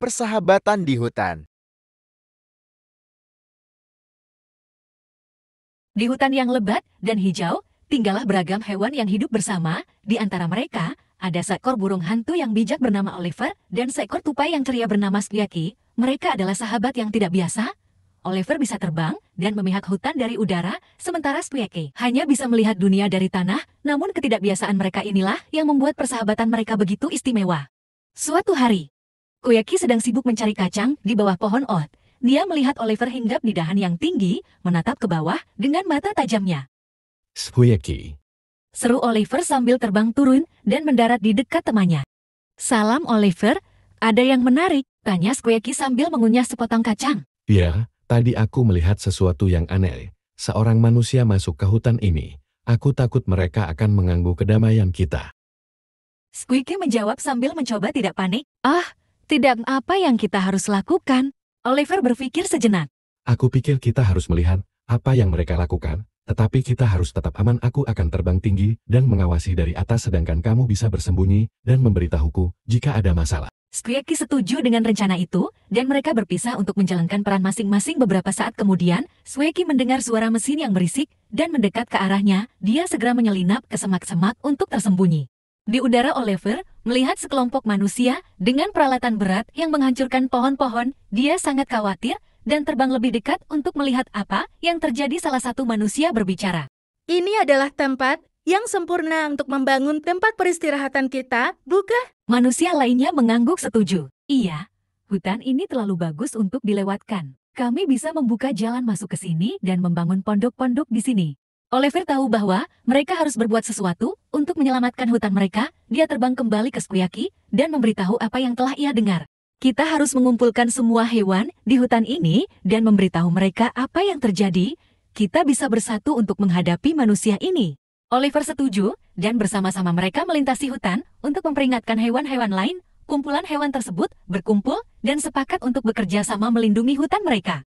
Persahabatan di hutan. Di hutan yang lebat dan hijau, tinggallah beragam hewan yang hidup bersama. Di antara mereka, ada seekor burung hantu yang bijak bernama Oliver dan seekor tupai yang ceria bernama Skiaki. Mereka adalah sahabat yang tidak biasa. Oliver bisa terbang dan memihak hutan dari udara, sementara Skiaki hanya bisa melihat dunia dari tanah. Namun ketidakbiasaan mereka inilah yang membuat persahabatan mereka begitu istimewa. Suatu hari, Koyaki sedang sibuk mencari kacang di bawah pohon oat. Dia melihat Oliver hinggap di dahan yang tinggi, menatap ke bawah dengan mata tajamnya. Koyaki. Seru Oliver sambil terbang turun dan mendarat di dekat temannya. Salam Oliver, ada yang menarik, tanya Koyaki sambil mengunyah sepotong kacang. Ya, tadi aku melihat sesuatu yang aneh. Seorang manusia masuk ke hutan ini. Aku takut mereka akan mengganggu kedamaian kita. Squeaky menjawab sambil mencoba tidak panik. Ah, tidak apa yang kita harus lakukan, Oliver berpikir sejenak. Aku pikir kita harus melihat apa yang mereka lakukan, tetapi kita harus tetap aman aku akan terbang tinggi dan mengawasi dari atas sedangkan kamu bisa bersembunyi dan memberitahuku jika ada masalah. Squeaky setuju dengan rencana itu, dan mereka berpisah untuk menjalankan peran masing-masing beberapa saat kemudian, Squeaky mendengar suara mesin yang berisik, dan mendekat ke arahnya, dia segera menyelinap ke semak-semak untuk tersembunyi. Di udara Oliver, Melihat sekelompok manusia dengan peralatan berat yang menghancurkan pohon-pohon, dia sangat khawatir dan terbang lebih dekat untuk melihat apa yang terjadi salah satu manusia berbicara. Ini adalah tempat yang sempurna untuk membangun tempat peristirahatan kita, bukan? Manusia lainnya mengangguk setuju. Iya, hutan ini terlalu bagus untuk dilewatkan. Kami bisa membuka jalan masuk ke sini dan membangun pondok-pondok di sini. Oliver tahu bahwa mereka harus berbuat sesuatu untuk menyelamatkan hutan mereka. Dia terbang kembali ke Skuyaki dan memberitahu apa yang telah ia dengar. Kita harus mengumpulkan semua hewan di hutan ini dan memberitahu mereka apa yang terjadi. Kita bisa bersatu untuk menghadapi manusia ini. Oliver setuju dan bersama-sama mereka melintasi hutan untuk memperingatkan hewan-hewan lain. Kumpulan hewan tersebut berkumpul dan sepakat untuk bekerja sama melindungi hutan mereka.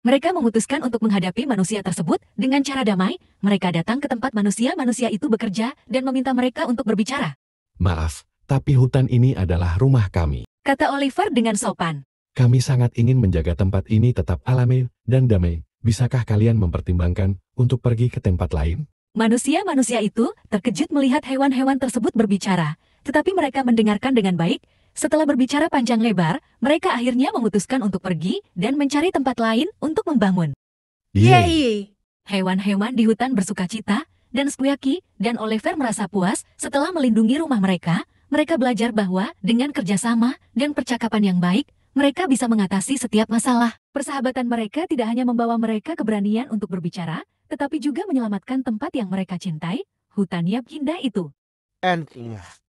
Mereka memutuskan untuk menghadapi manusia tersebut dengan cara damai. Mereka datang ke tempat manusia-manusia itu bekerja dan meminta mereka untuk berbicara. Maaf, tapi hutan ini adalah rumah kami. Kata Oliver dengan sopan. Kami sangat ingin menjaga tempat ini tetap alami dan damai. Bisakah kalian mempertimbangkan untuk pergi ke tempat lain? Manusia-manusia itu terkejut melihat hewan-hewan tersebut berbicara, tetapi mereka mendengarkan dengan baik setelah berbicara panjang lebar, mereka akhirnya memutuskan untuk pergi dan mencari tempat lain untuk membangun. Yeay! Hewan-hewan di hutan bersuka cita, dan Spuyaki dan Oliver merasa puas setelah melindungi rumah mereka. Mereka belajar bahwa dengan kerjasama dan percakapan yang baik, mereka bisa mengatasi setiap masalah. Persahabatan mereka tidak hanya membawa mereka keberanian untuk berbicara, tetapi juga menyelamatkan tempat yang mereka cintai, hutan yang Indah itu. And yeah.